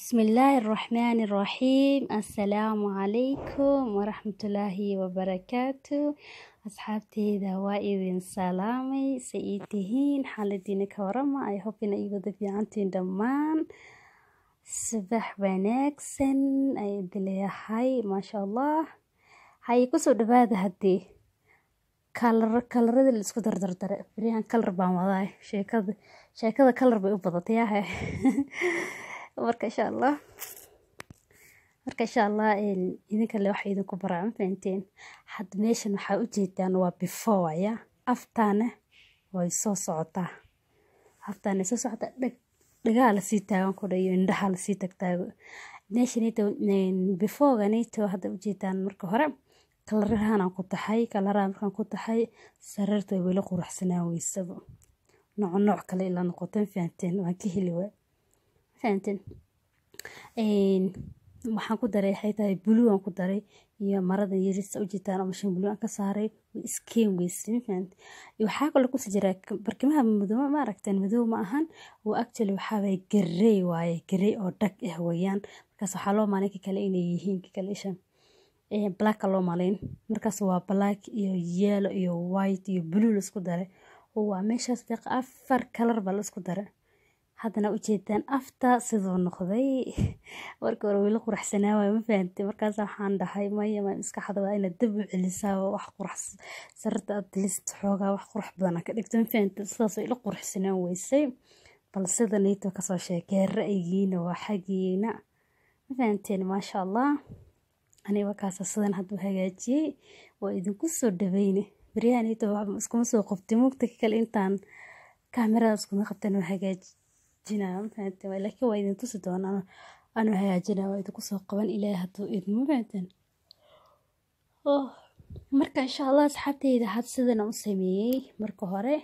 بسم الله الرحمن الرحيم السلام عليكم ورحمة الله asxaabteyda waa idin salaamay se ii tihiin xaaladiina ka warama ay hobina iwada fiicantiin dhammaan subax wanaagsan ay dileeyahay maasha allah haye kusoo dhawaada haddii kalar kalarada la isku dardardare berihan kalar baan wadaa sheekada sheekada kalar bay u badatay ahe marka insha allah marka insha allah idinka le waxa idinku baraa mafahanteen hadda meeshan waxaa u jeedaan waa before aya aftaana way soo socotaa aftaana soo socotaa dhag dhagaa lasii taagan kudha iyo indhaha lasii tagtaago meeshanayta beforeganayto hadda ujeedaan marka hore kalarahanaan ku taxay kalaraha markaan ku taxay saraarta way quruxsanaan weysaba nooc kale ilaa noqotan fahanteen waan ka heli waa fahamteen waxaan ku daray waxay tahay blue aan ku daray iyo marada yaris ujeetaan oo mashiin blue aan ka saaray way iskeen waxaa kaloo kusii jira barkimaha madow ma aragteen madow ma ahan oo actually waxaa waye garey waaye garey oo dhag ah eh weeyaan markaas waxaa loo maalin ka kale inay yihiin ka kale isha blacka loo malayn markaas waa black iyo yellow iyo white iyo blue laisku daray waa meeshaas deeq afar kalar baa laisku daray haddana ujeedaan afta siduu noqday marka hore weyla quraxsanaa waay ma fahamtay markaas waxaan dhahay maya maan maskaxda waa inaad dab u celisaa wax qurax aad list xoogaa wax qurux badan ka dhigto ma fahamtay sidaas ila quraxsanaan weysay bal sida neyto kasoo sheekee ra-yigiina waa xaggiina ma fahamteen maasha allah aniga kaasa sidan haddu hagaajiyey waa idinku soo dhaweyne baryaha neyto iskuma soo qabtay mugta kale intaan kaamiradaas kuma qabtan oo hagaaji hagaajinaa waa idin tusi doonaa oh, marka insha allah asxaabteyda had sidan u sameeyey marka hore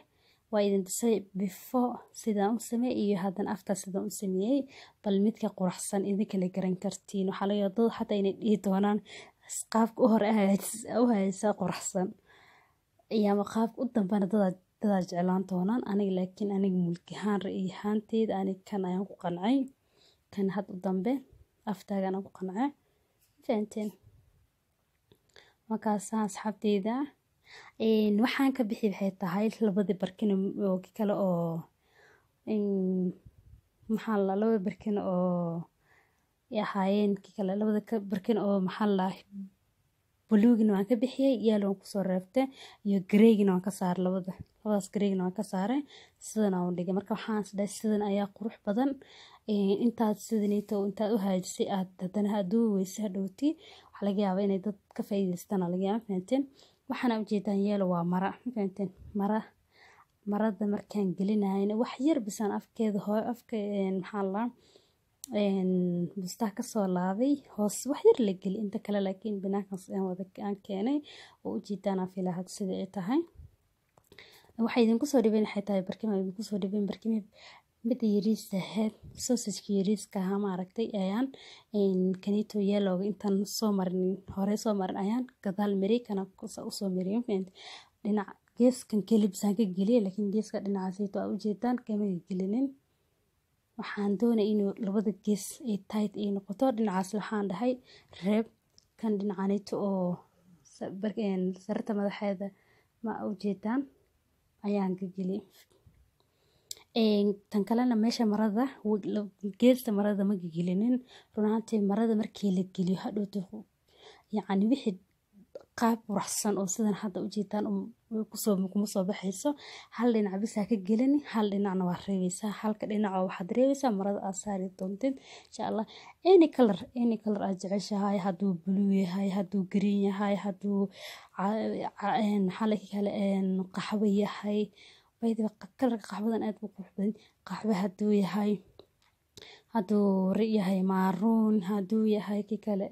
waa idin tusay before sidaan u sameeyey iyo haddan after sidan u sameeyey bal midka quraxsan idinkala garan kartiin waxaa laga dad xataa inay dhihi doonaan qaabka u hore u haysaa quraxsan iyo qaabka u dambana dadaad dadkaa jeclaan doonaan aniga laakiin aniga mulki ahaan ra'yi ahaanteyda aniga kan ayaan ku qancay kan had u dambe aftaagan ku qancay fahanteen markaasaan asxaabteyda waxaan ka bixi waxay tahay labadii barkin oo kale oo maxaa la labada barkin oo ahaayeen kikale labada barkin oo maxaa la buluugina waan ka bixiyey yaalwan kusoo reebtay iyo gareygina waan ka saar labada labadaas gareegna waan ka saaray sidan aan dhigay marka waxaan isdhahay sidan ayaa qurux badan intaad sidanito intaad u haajisay aad hadana aduubi weyse hadhowti waxaa laga yaabaa inay dad ka faa'iidaystaan aa laga yaaba fahanteen waxaana ujeedaan yeelo waa mara fahanteen mara marada markaan gelinayna wax yar bisaan afkeeda hoo afka maxaa la kasoo laaday hoos wax yar la geli inta kale laakiin banaankaas aan wada aan keenay oo ujeedaan aan filaa hagsida ay tahay waxaa idinkusoo dhibeen waxay tahay barkima idinkusoo dhibeen barkima midda yariis ahayd soosajka yariiska ahaa maaragtay ayaan kanito yelowga intaan soo marin hore soo marin ayaan gadaal marey kana usoo mariyay dhinac geeskan kelibsaan ka geliyay laakiin geeska dhinacaasayto aa ujeedaan kama gelinin waxaan doonaya inuu labada gees ay tight ay noqoto dhinacaas waxaan dhahay reeb kan dhinacanayto oo sarta madaxeeda ma ujeedaan ayaan gageli eh, tan kalena meesha marada geerta marada ma gagelinin run marada markii la geliyo hadhowto yacni wixii qaab quruxsan oo sidan hadda u jeedaan um, kuma soo baxayso hal dhinac bisaa ka gelini hal dhinacna waa reebaysaa halka dhinaco waxaad reebaysaa marada aad saari doontid insha allah any color any color aad jeceshahay hadduu blue yahay hadduu green yahay hadduu xalka kale qaxwo yahay baydiba kalarka qaxwadan aad u qurux badan qaxwo hadduu yahay hadduu yahay maaruun hadduu yahay kii kale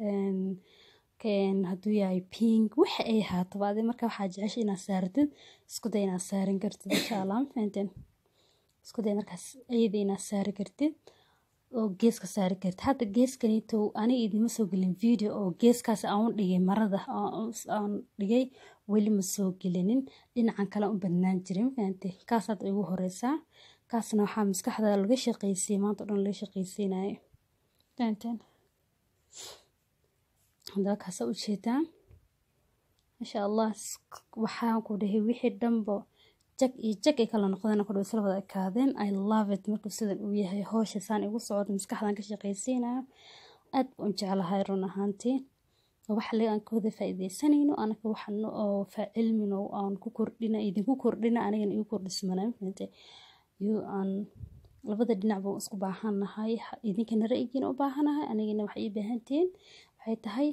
haduu yahay ping waxa ay haataba adi marka waxaa jecesha inaad saartid iskuday inaad saarin kartid insha allah mafahanteen iskuday markaas ayada inaad saari kartid oo geeska saari kartid hadda geeskanito ani idima soo gelin video oo geeskaas aan dhigay marada aan dhigay weli ma soo gelinin dhinacan kale u badnaan jiray mafahante kaas hadda igu horeysaa kaasna waxaa maskaxda laga shaqeysay maanta o dhan laga shaqeysaynayo fahanteen hadaa kaasa ujeedaa maasha allah waxaan ku dhahay wixii dhanbo jag iyo jag ay kala noqdeen ku dhaw isla wada ekaadeen i love it markuu sidan uu yahay hoosha saan igu socdo maskaxdan ka shaqaysiinayo aad u jeclahay run ahaantii waxa aan ka wada anaka waxaano oo faacilmino aan ku kordhina idinku kordhina anigana igu kordhismana mafahantay iyo aan labada dhinac baan isku baahannahay idinkana ra'yigiina u baahanahay anigana waxay ii baahantihiin waxay tahay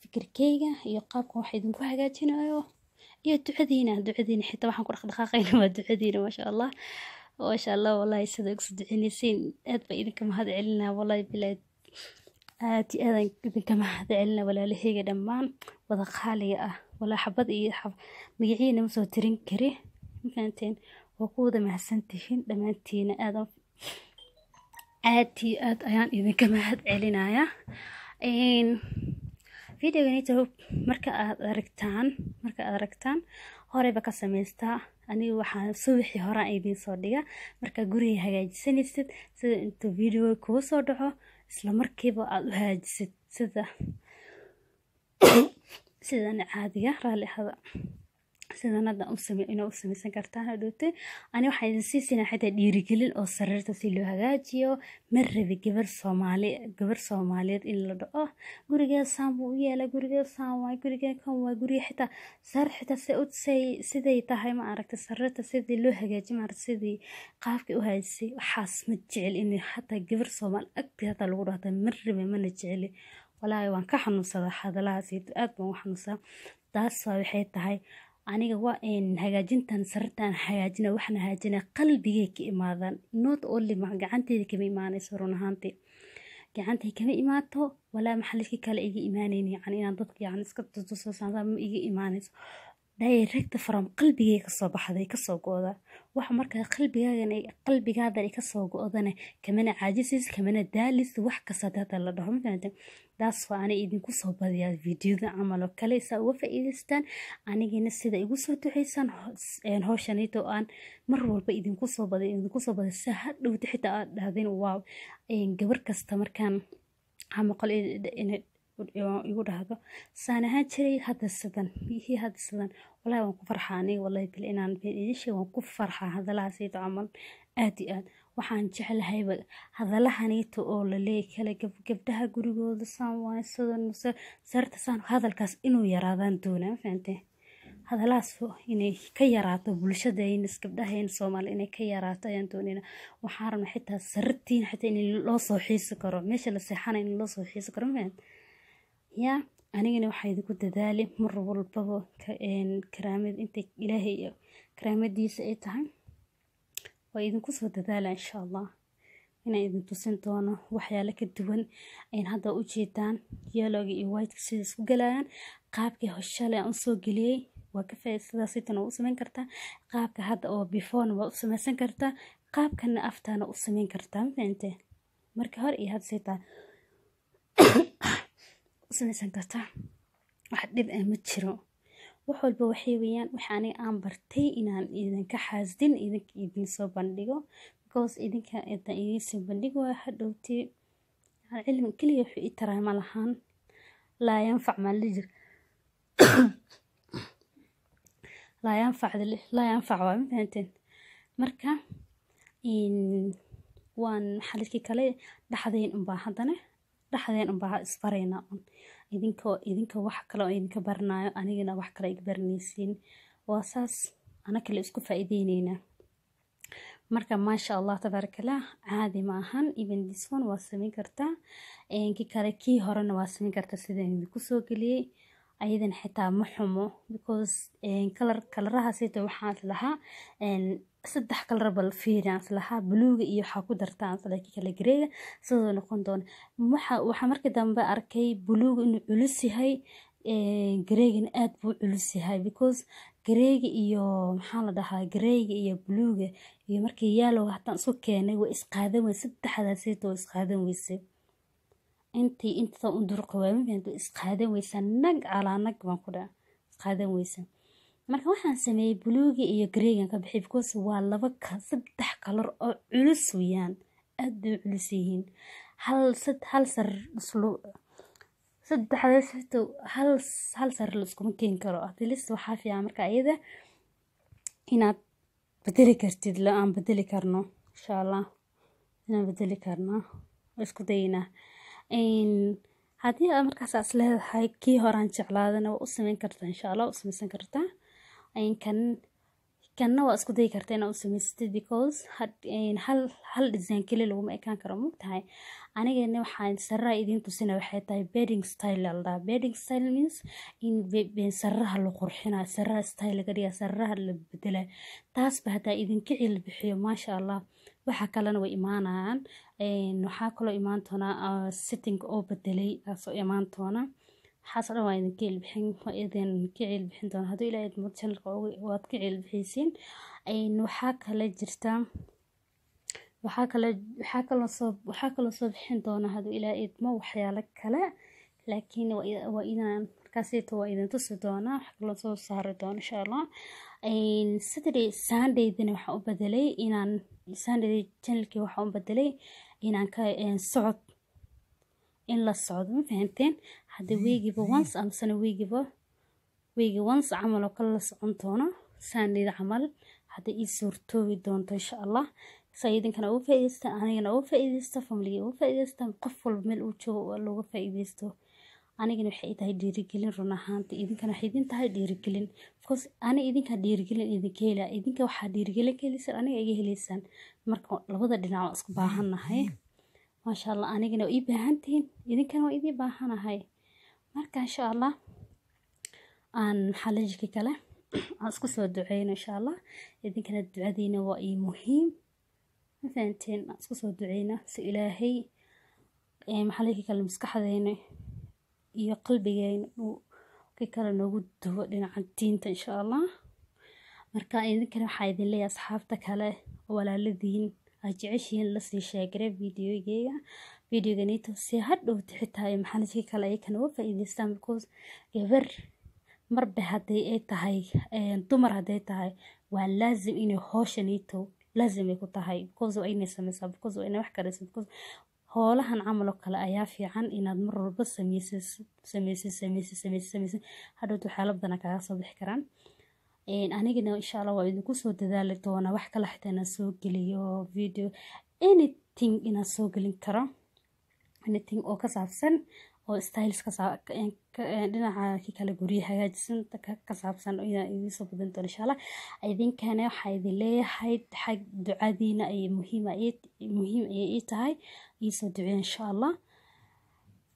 fikirkeyga iyo qaabka wax idinku hagaajinayo iyo ducadiina ducadiina xitaa waxaan ku dhaqdhaqaaqayna waa ducadiina maasha allah maasha allah wallahi sida igu soo duceynayseen aad idinka mahad celinaa wallahi bilaa aad iyo aadaan idinka mahad celinaa walaalaheyga dhammaan wada qaaliga ah walaa xabad iyo magaciina ma tirin kari mafahanteen waa ku wada mahadsantihiin dhammaantiina aadaan aad iyo aad ayaan idinka mahad celinayaa videoganito marka aad aragtaan marka aad aragtaan horeyba ka sameystaa anigu waxaa subaxii horaan idiin soo dhiga markaa guriga hagaajisanaysid sida intuu video kuu soo dhaco isla markiiba aada u hagaajisid sida sidana caadiga raalli ahada sidan hadda inaa u samaysan kartaa hadhowte ani waxaa idin siisinaa xitaa dhiirigelin oo sariirta si loo hagaajiyo ma rabi gabar soomaali gabar soomaaliyeed in la dhaco gurigee saan buu u yeelay gurigee saan waay gurigee kan waay gurige xitaa saar xitaa say siday tahay ma aragtay sariirta sidii loo hagaajiy maaragta sidii qaabkii u haysay waxaas ma jecel in xataa gabar soomaali agtii hataa lagu dhahda ma rabi mana jeceli walaahi waan ka xanuunsadaa hadalahaas aad baan u xanuunsadaa taas waa waxay tahay aniga waa hagaajintan sarirtaan hagaajina waxaan hagaajina qalbigay ka imaadaan not only ma gacanteeda kama imaanayso run ahaantii gacantay kama imaato walaa maxaa kale iga imaanayni yani inaan dadka yani iska ma iga imaanayso direct from qalbigay kasoo baxday kasoo go-da wax markaa qalbigaadan kasoo go-dana kamana caajisays kamana daalis wax kastaad la dhaho mafahamta taasoo ana idinku soo badiyaa videoda camal oo kale saa uga faa-iidaystaan anigina sida igu soo duxeysaan howshanita aan mar walba idinku soo bada idinku soo baday sa hadhowta xitaa aad dhahdeen waaw gabar kasta markaan ama qol igu dhahdo saan ahaan jiray hadda sidan biyihii hadda sidan walahi waan ku farxaa aniga wallahi bil inaan been waan ku farxaa hadalahaasayto camal aad iyo aad waxaan jeclahayba hadalahaniita oo laleey kale gabdhaha gurigooda saan waansado mase sarta saan hadalkaas inuu yaraadaan doonaa fahante hadalahaas inay ka yaraato bulshadaynas gabdhahayna soomaali inay ka yaraato ayaan doonayna waxaan rabna xitaa sarartiin xitaa in loo soo xiisi karo meesha la seexana in loo soo xiisi karo mafahante yaa anigana waxaa idinku dadaali mar walbaba karaamad inta ilaahay karaamadiisa ay tahay waa idinkusoo dadaala insha allah inaan idin tusin doono waxyaalo ka duwan ayn hadda u jeedaan yeelooga iyo whiteka sida isku galayaan qaabkii hoshale aan usoo geliyey waa ka faaidasitan waa u samayn kartaa qaabka hadda oo beforena waa u samaysan kartaa qaabkana aftaana u samayn kartaa mafahante marka hore iyo hadda saytaan usameysan kartaa wax dhib ah ma jiro wax walba waxay weyaan wax aniga aan bartay inaan idinka xaasdin idinka soo bandhigo because idinka intaan idinsoo bandhig waa hadhowti cilmi keliya wuxuu i taraa ma lahaan laa yanfac maala jir laa yanfac laa yanfac waa ma fahanteen marka waan xalidkii kale dhaxdayn unbaa haddana dhaxdeen unba ha isbarayna un idinkoo idinka wax kale oo idinka barnaayo anigana wax kale iga baranaysiin waa saas ana kale isku faa-iideyneynaa marka maasha allah tabaarakallah caadi ma ahan even this waa samayn kartaa ki kale kii horena waa samayn kartaa sidaan idinku soo geliyey ayadana xitaa ma xumo because eh, kalar kalaraha sayto waxaan islahaa eh, saddex kalarbal fiiraan islahaa buluuga iyo waxaa ku dartaan islaa kala sidoo noqon doona waxaa markii dambe arkay buluuga inuu culus yahay eh, gareegana aad buu culus yahay because gareega iyo maxaa la dhahaa gareega iyo bluga iyo markii yaalow hataan isu keenay way isqaadan weyn saddexdaasayto way isqaadan weysay intii intaa u durqawaamid isqaadan weysa nag calaa nag baan ku dhaa isqaadan weysa marka waxaan sameeyey buluuga iyo greegan ka bixi because waa laba saddex kalor oo culus weyaan aad bay culus yihiin hal sar saddexdaasito hal sar la keeni karo atleast waxaa fiican marka iyada inaad bedeli kartid la aan bedeli karno insha allah inaan bedeli karno isku daynaa haddii aad markaas is leedahay kii horaan jeclaadana waa u sameyn kartaa insha allah u sameysan kartaa kan kanna waa isku dayi karta inaa u samaysatid because hal design keli laguma ekaan karo mogtahay anigana waxaan saraha idiin tusina waxay tahay beding style laldaa beding style means in saraha la qurxinaa saraha style dhigaa saraha la bedela taasba hataa idinkici la bixiyo maasha allah waxaa kalena way imaanayaan waxaa kaloo imaan doonaa ah, sitting oo bedelay aasoo imaan doona waxaas dhan waa idinka ceelbixin idin ka ceelbixin doona hadduu ilaa idmo channelka waad ka ceelbixisiin waxaa kale jirtaa waxaa kale waxaa kaloo soo waxaa kaloo bixin doona hadduu ilaa idmo waxyaalo kale laakiin waa inaan markaasita waa idin tusi doonaa wax kaloo soo saari doona insha allah saturday sundaydina waxaan u bedelay inaan sunday channelkii waxaan u bedelay inaan ka eh, socod in la socdo ma fahamteen hadda weegiba mm-hmm. ons amasana weegiba weegi ons camal oo kale la socon doono saandhida camal hadda ii suurtoobi doonto insha allah saa idinkana uga faa'iideystaan anigana uga faa'iideysta familiga uga faa'iideystaan qof walba meel uu joogo looga faa'iideysto anigana waxay i dhiirigelin run ahaanta idinkana waxay idin tahay dhiirigelin because ani idinkaa dhiirigelin idinka helaa idinka waxaa dhiirigelin ka helaysaan aniga iga helaysaan marka labada dhinac waan isku baahannahay maasha allah anigana waa ii baahan idinkana waa idii baahanahay marka insha allah aan xalajiki kale aan isku soo duceyno insha allah idinkana ducadiina waa ii muhiim mafahanteen aan isku soo duceyno si ilaahay maxalajiki kale maskaxdeena iyo qalbigeena uu ki kale noogu duwo dhinaca diinta insha allah marka idinkana waxaa idin leeyahay asxaabta kale walaaladiin waa jeceshihiin lasii sheegare videoyga videoganito si hadhowta xitaa ay maxaanidkii kale ayakan uga faa-iideystaan gabar marba haday ay tahay dumar haday tahay waa laazim inay hooshanito laazim ay ku tahay because waa inay sameysaa because waa inay wax karaysa because hoolahan camal oo kale ayaa fiican inaad mar walba sameysid sameysid sameysid sameysid sameysid hadhowta waxyaala badana kaaga soo bixi karaan anigana insha alla waa idinku soo dadaali doona wax kala xitaa inaan soo geliyo video anything inaan soo gelin karo anything oo ka saabsan oo styles dhinaca kale gurya hagaajisan ka saabsan idinsoo badan doon insha alla idinkana waxaa idin leeyahay xag ducadiina ay muhiim ayay ii tahay iisoo ducey insha allah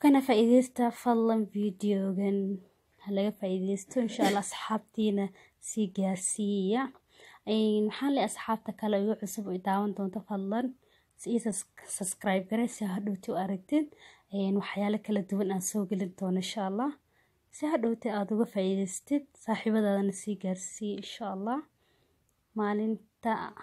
kana faa'iideysta fadlan videogan laga faaideysto inshaalla asxaabtiina sii gaarsiiya maxaan le asxaabta kale igu cusub ay daawan doonto fadlan ii subscribe garee si hadhowti u aragtid waxyaalo kala duwan aan soo gelin doono insha allah si hadhowti aada uga faaideystid saaxiibadaadana sii gaarsii insha allah maalinta